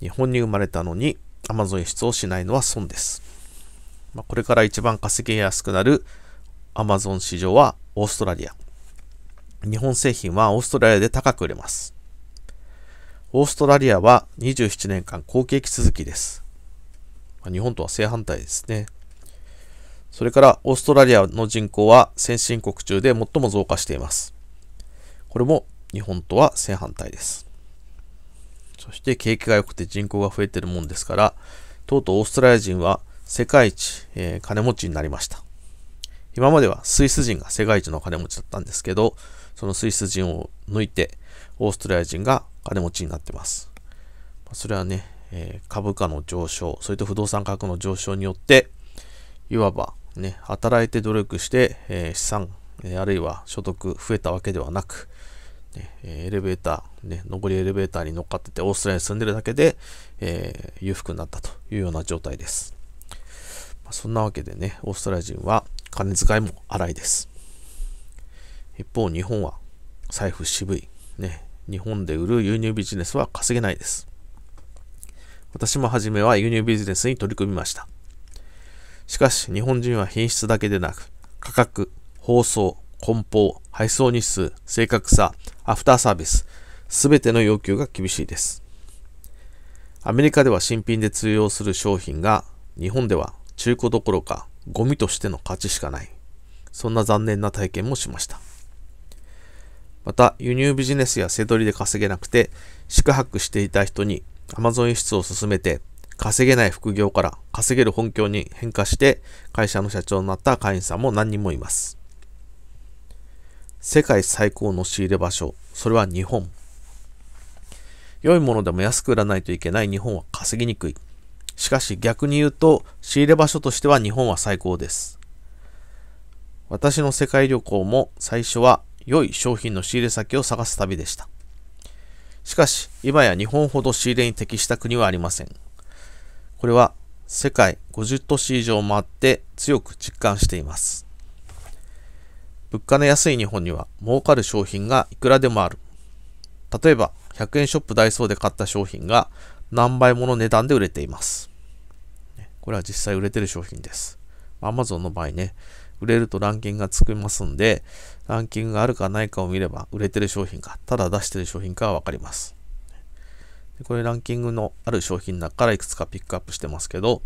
日本に生まれたのに Amazon 輸出をしないのは損です。まあ、これから一番稼ぎやすくなる Amazon 市場はオーストラリア。日本製品はオーストラリアで高く売れます。オーストラリアは27年間好景気続きです。まあ、日本とは正反対ですね。それからオーストラリアの人口は先進国中で最も増加しています。これも日本とは正反対です。そして景気が良くて人口が増えてるもんですから、とうとうオーストラリア人は世界一、えー、金持ちになりました。今まではスイス人が世界一の金持ちだったんですけど、そのスイス人を抜いて、オーストラリア人が金持ちになってます。それはね、えー、株価の上昇、それと不動産価格の上昇によって、いわば、ね、働いて努力して、えー、資産、えー、あるいは所得増えたわけではなく、えエレベーター、ね、上りエレベーターに乗っかってて、オーストラリアに住んでるだけで、えー、裕福になったというような状態です。まあ、そんなわけでね、オーストラリア人は金遣いも荒いです。一方、日本は財布渋い。ね、日本で売る輸入ビジネスは稼げないです。私も初めは輸入ビジネスに取り組みました。しかし、日本人は品質だけでなく、価格、包装、梱包、配送日数、正確さ、アフターサービス、すべての要求が厳しいです。アメリカでは新品で通用する商品が、日本では中古どころかゴミとしての価値しかない。そんな残念な体験もしました。また、輸入ビジネスや背取りで稼げなくて、宿泊していた人に Amazon 輸出を進めて、稼げない副業から稼げる本業に変化して会社の社長になった会員さんも何人もいます。世界最高の仕入れ場所、それは日本。良いものでも安く売らないといけない日本は稼ぎにくい。しかし逆に言うと、仕入れ場所としては日本は最高です。私の世界旅行も最初は良い商品の仕入れ先を探す旅でした。しかし、今や日本ほど仕入れに適した国はありません。これは世界50都市以上回って強く実感しています。物価の安い日本には儲かる商品がいくらでもある。例えば、100円ショップダイソーで買った商品が何倍もの値段で売れています。これは実際売れてる商品です。Amazon の場合ね、売れるとランキングがつきますんで、ランキングがあるかないかを見れば、売れてる商品か、ただ出してる商品かはわかります。これランキングのある商品だからいくつかピックアップしてますけど、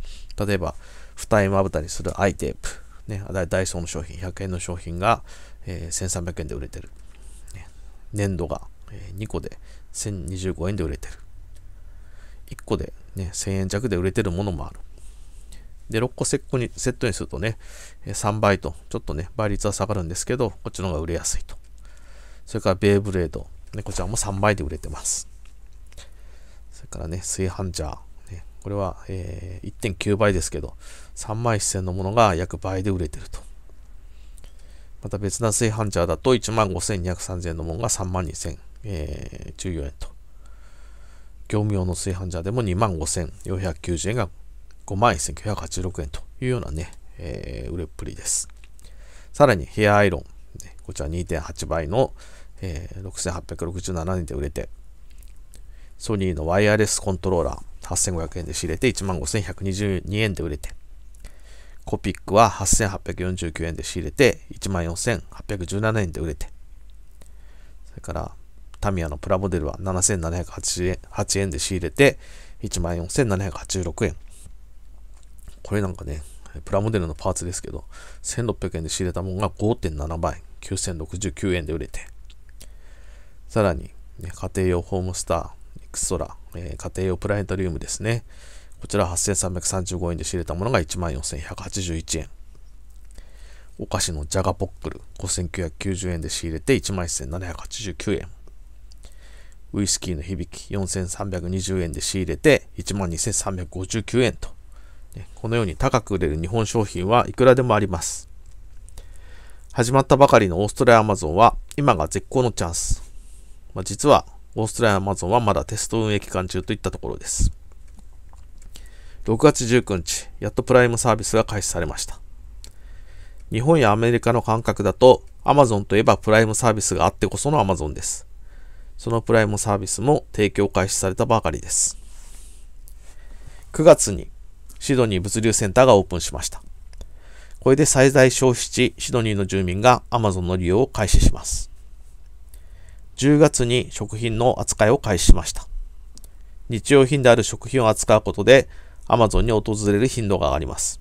例えば、二重まぶたにするアイテープ。ね、ダイソーの商品、100円の商品が、えー、1300円で売れてる。ね、粘土が、えー、2個で1025円で売れてる。1個で、ね、1000円弱で売れてるものもある。で、6個セットにセットにするとね、3倍と、ちょっとね、倍率は下がるんですけど、こっちの方が売れやすいと。それからベイブレード、ね、こちらも3倍で売れてます。それからね、炊飯ジャー。これは、えー、1.9倍ですけど、3万1000のものが約倍で売れてると。また別な炊飯ジャーだと1万5230円のものが3万2000、え14円と。業務用の炊飯ジャーでも2万5490円が5万1986円というようなね、えー、売れっぷりです。さらにヘアアイロン、こちら2.8倍の、えー、6867円で売れて、ソニーのワイヤレスコントローラー、8500円で仕入れて、15,122円で売れて、コピックは8,849円で仕入れて、14,817円で売れて、それから、タミヤのプラモデルは7,708円で仕入れて、14,786円。これなんかね、プラモデルのパーツですけど、1600円で仕入れたものが5.7倍、9,069円で売れて、さらに、ね、家庭用ホームスター、X ソラ、えー、家庭用プラネタリウムですね。こちら8335円で仕入れたものが14,181円。お菓子のジャガポックル、5,990円で仕入れて11,789円。ウイスキーの響き、4,320円で仕入れて12,359円と。このように高く売れる日本商品はいくらでもあります。始まったばかりのオーストラリアアマゾンは今が絶好のチャンス。まあ、実はオーストラリアアマゾンはまだテスト運営期間中といったところです。6月19日、やっとプライムサービスが開始されました。日本やアメリカの感覚だと、アマゾンといえばプライムサービスがあってこそのアマゾンです。そのプライムサービスも提供開始されたばかりです。9月にシドニー物流センターがオープンしました。これで最大消費地シドニーの住民がアマゾンの利用を開始します。10月に食品の扱いを開始しました。日用品である食品を扱うことで Amazon に訪れる頻度が上がります。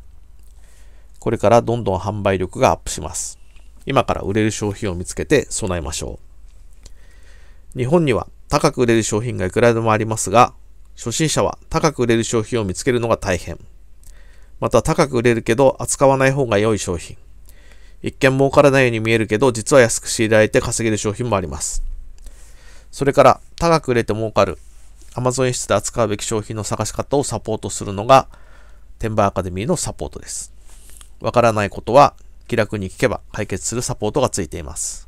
これからどんどん販売力がアップします。今から売れる商品を見つけて備えましょう。日本には高く売れる商品がいくらでもありますが、初心者は高く売れる商品を見つけるのが大変。また高く売れるけど扱わない方が良い商品。一見儲からないように見えるけど、実は安く仕入れられて稼げる商品もあります。それから、高く売れて儲かる Amazon 室で扱うべき商品の探し方をサポートするのが、転売アカデミーのサポートです。わからないことは気楽に聞けば解決するサポートがついています。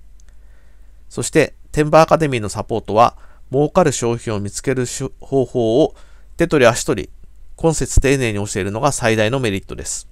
そして、転売アカデミーのサポートは、儲かる商品を見つける方法を手取り足取り、今節丁寧に教えるのが最大のメリットです。